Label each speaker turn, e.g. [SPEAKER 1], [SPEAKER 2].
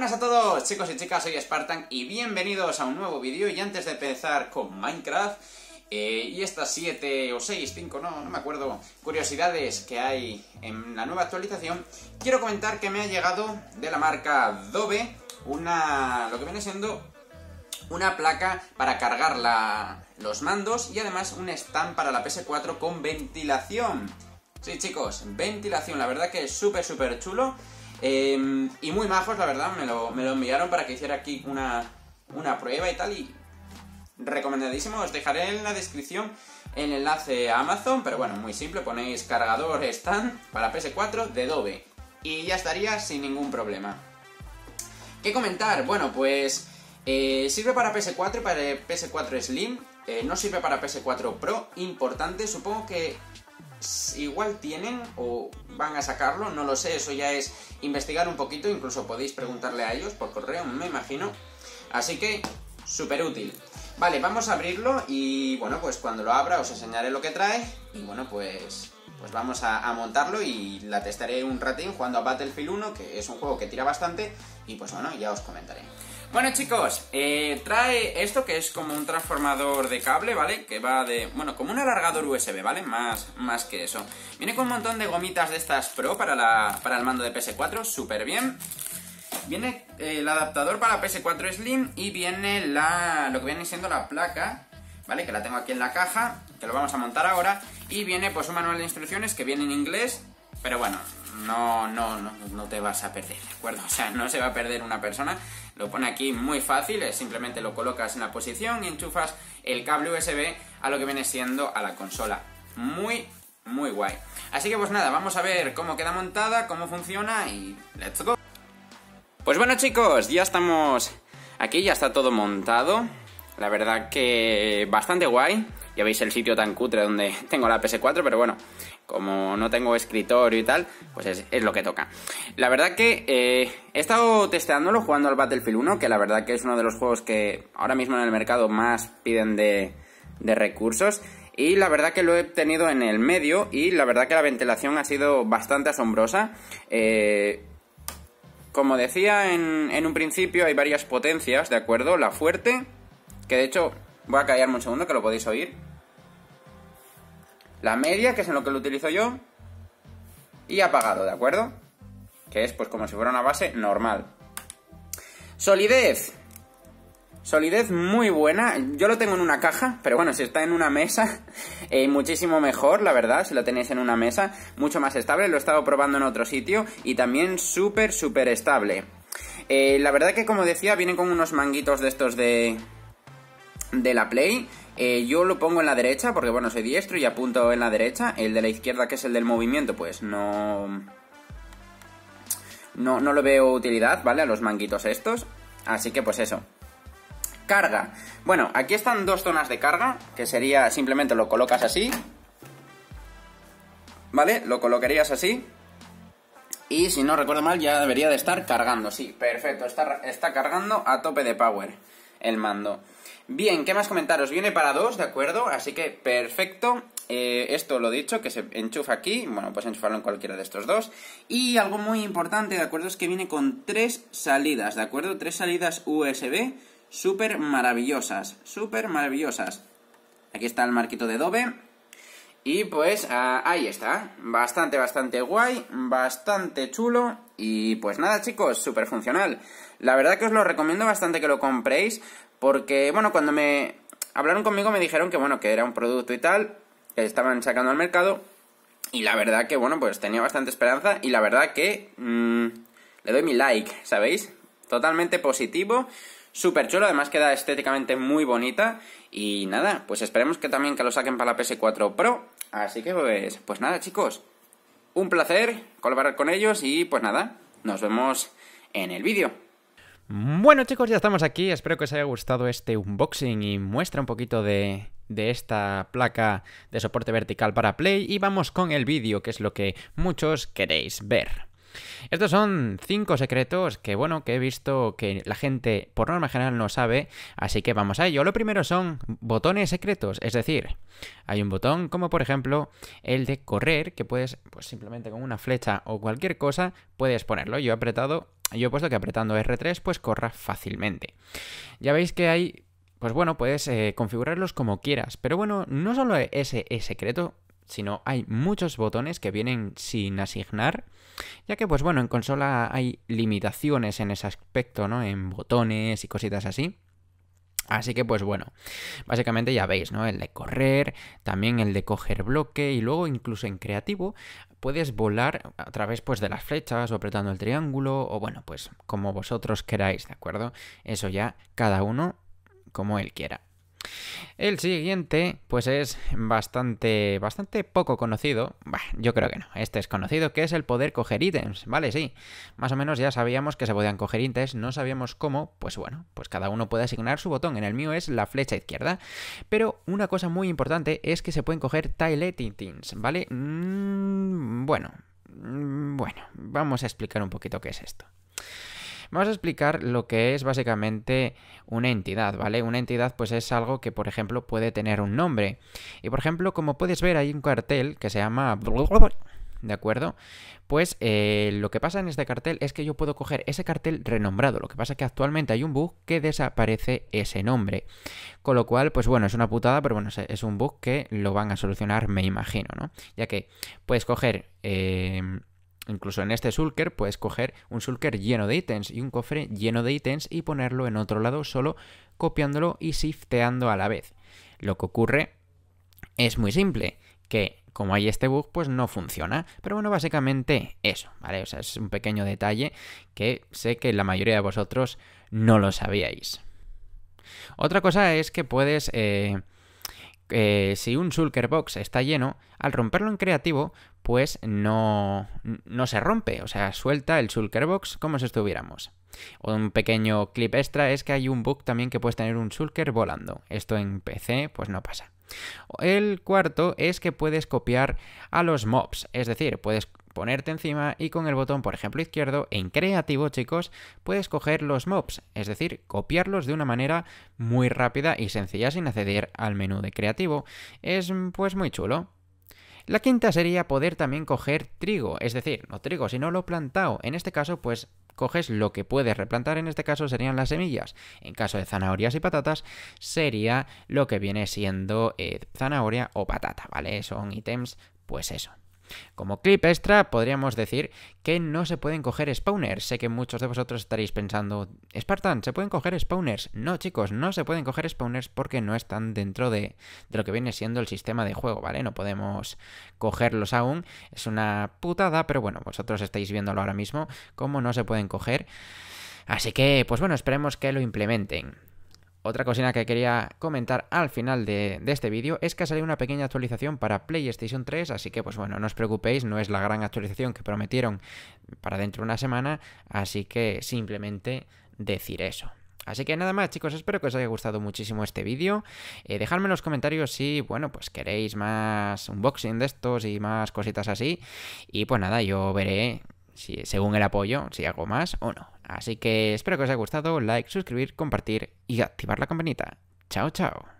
[SPEAKER 1] buenas a todos chicos y chicas, soy Spartan y bienvenidos a un nuevo vídeo y antes de empezar con Minecraft eh, y estas 7 o 6, 5, no, no me acuerdo, curiosidades que hay en la nueva actualización, quiero comentar que me ha llegado de la marca Dove una, lo que viene siendo una placa para cargar los mandos y además un stand para la PS4 con ventilación. Sí chicos, ventilación, la verdad que es súper súper chulo. Em, y muy majos, la verdad, me lo, me enviaron para que hiciera aquí una, prueba y tal. Y recomendadísimo, os dejaré en la descripción el enlace a Amazon, pero bueno, muy simple, ponéis cargador stand para PS4 de Adobe y ya estaría sin ningún problema. ¿Qué comentar? Bueno, pues eh, sirve para PS4 para PS4 Slim, eh, no sirve para PS4 Pro, importante, supongo que igual tienen o van a sacarlo, no lo sé, eso ya es investigar un poquito, incluso podéis preguntarle a ellos por correo, me imagino. Así que, súper útil. Vale, vamos a abrirlo y bueno, pues cuando lo abra os enseñaré lo que trae y bueno, pues, pues vamos a, a montarlo y la testaré un ratín jugando a Battlefield 1, que es un juego que tira bastante y pues bueno, ya os comentaré. Bueno chicos, eh, trae esto que es como un transformador de cable, ¿vale? Que va de... bueno, como un alargador USB, ¿vale? Más, más que eso. Viene con un montón de gomitas de estas Pro para, la, para el mando de PS4, súper bien. Viene eh, el adaptador para PS4 Slim y viene la, lo que viene siendo la placa, ¿vale? Que la tengo aquí en la caja, que lo vamos a montar ahora. Y viene pues un manual de instrucciones que viene en inglés, pero bueno, no, no, no, no te vas a perder, ¿de acuerdo? O sea, no se va a perder una persona lo pone aquí muy fácil, simplemente lo colocas en la posición y enchufas el cable USB a lo que viene siendo a la consola. Muy, muy guay. Así que pues nada, vamos a ver cómo queda montada, cómo funciona y let's go. Pues bueno chicos, ya estamos aquí, ya está todo montado. La verdad que bastante guay. Ya veis el sitio tan cutre donde tengo la PS4, pero bueno, como no tengo escritorio y tal, pues es, lo que toca. La verdad que eh, he estado testeándolo jugando al Battlefield 1, que la verdad que es uno de los juegos que ahora mismo en el mercado más piden de, recursos. Y la verdad que lo he tenido en el medio y la verdad que la ventilación ha sido bastante asombrosa. Eh, como decía en un principio, hay varias potencias, ¿de acuerdo? La fuerte, que de hecho, voy a callarme un segundo que lo podéis oír. La media, que es en lo que lo utilizo yo. Y apagado, ¿de acuerdo? Que es pues como si fuera una base normal. Solidez. Solidez muy buena. Yo lo tengo en una caja, pero bueno, si está en una mesa, eh, muchísimo mejor, la verdad, si lo tenéis en una mesa, mucho más estable. Lo he estado probando en otro sitio y también súper, súper estable. Eh, la verdad que como decía, vienen con unos manguitos de estos de, de la Play. Eh, yo lo pongo en la derecha porque, bueno, soy diestro y apunto en la derecha. El de la izquierda, que es el del movimiento, pues no... No, lo veo utilidad, ¿vale? A los manguitos estos. Así que, pues eso. Carga. Bueno, aquí están dos zonas de carga, que sería simplemente lo colocas así. ¿Vale? Lo colocarías así. Y si no recuerdo mal, ya debería de estar cargando. Sí, perfecto. está cargando a tope de power el mando. Bien, ¿qué más comentaros? Viene para dos, ¿de acuerdo? Así que perfecto. Eh, esto lo he dicho, que se enchufa aquí, bueno, pues enchufarlo en cualquiera de estos dos. Y algo muy importante, ¿de acuerdo? Es que viene con tres salidas, ¿de acuerdo? Tres salidas USB súper maravillosas, súper maravillosas. Aquí está el marquito de Adobe. Y pues ah, ahí está, bastante, bastante guay, bastante chulo. Y pues nada chicos, súper funcional. La verdad que os lo recomiendo bastante que lo compréis porque, bueno, cuando me hablaron conmigo me dijeron que, bueno, que era un producto y tal, que estaban sacando al mercado y la verdad que, bueno, pues tenía bastante esperanza y la verdad que mm, le doy mi like, ¿sabéis? Totalmente positivo, súper chulo, además queda estéticamente muy bonita y nada, pues esperemos que también que lo saquen para la PS4 Pro. Así que pues, pues nada chicos, un placer colaborar con ellos y pues nada, nos vemos en el vídeo. Bueno chicos, ya estamos aquí, espero que os haya gustado este unboxing y muestra un poquito de, de esta placa de soporte vertical para Play y vamos con el vídeo que es lo que muchos queréis ver. Estos son cinco secretos que, bueno, que he visto que la gente por norma general no sabe, así que vamos a ello. Lo primero son botones secretos, es decir, hay un botón como por ejemplo el de correr, que puedes, pues simplemente con una flecha o cualquier cosa, puedes ponerlo. Yo he apretado, yo he puesto que apretando R3 pues corra fácilmente. Ya veis que hay pues bueno, puedes eh, configurarlos como quieras. Pero bueno, no solo ese es secreto, sino hay muchos botones que vienen sin asignar, ya que pues bueno, en consola hay limitaciones en ese aspecto, ¿no? En botones y cositas así. Así que pues bueno, básicamente ya veis, ¿no? El de correr, también el de coger bloque y luego incluso en creativo puedes volar a través pues de las flechas o apretando el triángulo o bueno, pues como vosotros queráis, ¿de acuerdo? Eso ya cada uno como él quiera. El siguiente, pues es bastante, bastante poco conocido. yo creo que no, este es conocido, que es el poder coger ítems, ¿vale? Sí, más o menos ya sabíamos que se podían coger ítems, no sabíamos cómo, pues bueno, pues cada uno puede asignar su botón, en el mío es la flecha izquierda. Pero una cosa muy importante es que se pueden coger things, ¿vale? Mm, bueno, mm, bueno, vamos a explicar un poquito qué es esto. Vamos a explicar lo que es básicamente una entidad, ¿vale? Una entidad pues es algo que, por ejemplo, puede tener un nombre. Y, por ejemplo, como puedes ver, hay un cartel que se llama... ¿De acuerdo? Pues eh, lo que pasa en este cartel es que yo puedo coger ese cartel renombrado. Lo que pasa es que actualmente hay un bug que desaparece ese nombre. Con lo cual, pues bueno, es una putada, pero bueno, es un bug que lo van a solucionar, me imagino, ¿no? Ya que puedes coger eh, Incluso en este sulker puedes coger un sulker lleno de ítems y un cofre lleno de ítems y ponerlo en otro lado solo copiándolo y shifteando a la vez. Lo que ocurre es muy simple, que como hay este bug, pues no funciona. Pero bueno, básicamente eso, ¿vale? O sea, es un pequeño detalle que sé que la mayoría de vosotros no lo sabíais. Otra cosa es que puedes... Eh, eh, si un Sulker Box está lleno, al romperlo en creativo pues no, se rompe, o sea, suelta el box como si estuviéramos. Un pequeño clip extra es que hay un bug también que puedes tener un shulker volando. Esto en PC pues no pasa. El cuarto es que puedes copiar a los mobs, es decir, puedes ponerte encima y con el botón, por ejemplo, izquierdo, en creativo, chicos, puedes coger los mobs, es decir, copiarlos de una manera muy rápida y sencilla sin acceder al menú de creativo. Es pues muy chulo. La quinta sería poder también coger trigo, es decir, no trigo, sino lo plantado. En este caso, pues coges lo que puedes replantar, en este caso serían las semillas. En caso de zanahorias y patatas, sería lo que viene siendo eh, zanahoria o patata, ¿vale? Son ítems, pues eso, como clip extra, podríamos decir que no se pueden coger spawners. Sé que muchos de vosotros estaréis pensando, Spartan, ¿se pueden coger spawners? No, chicos, no se pueden coger spawners porque no están dentro de, de lo que viene siendo el sistema de juego, ¿vale? No podemos cogerlos aún. Es una putada, pero bueno, vosotros estáis viéndolo ahora mismo, cómo no se pueden coger. Así que, pues bueno, esperemos que lo implementen. Otra cosina que quería comentar al final de, este vídeo es que ha salido una pequeña actualización para PlayStation 3, así que pues bueno, no os preocupéis, no es la gran actualización que prometieron para dentro de una semana, así que simplemente decir eso. Así que nada más chicos, espero que os haya gustado muchísimo este vídeo. Eh, dejadme en los comentarios si, bueno, pues queréis más unboxing de estos y más cositas así. Y pues nada, yo veré según el apoyo, si hago más o no. Así que espero que os haya gustado, like, suscribir, compartir y activar la campanita. Chao, chao.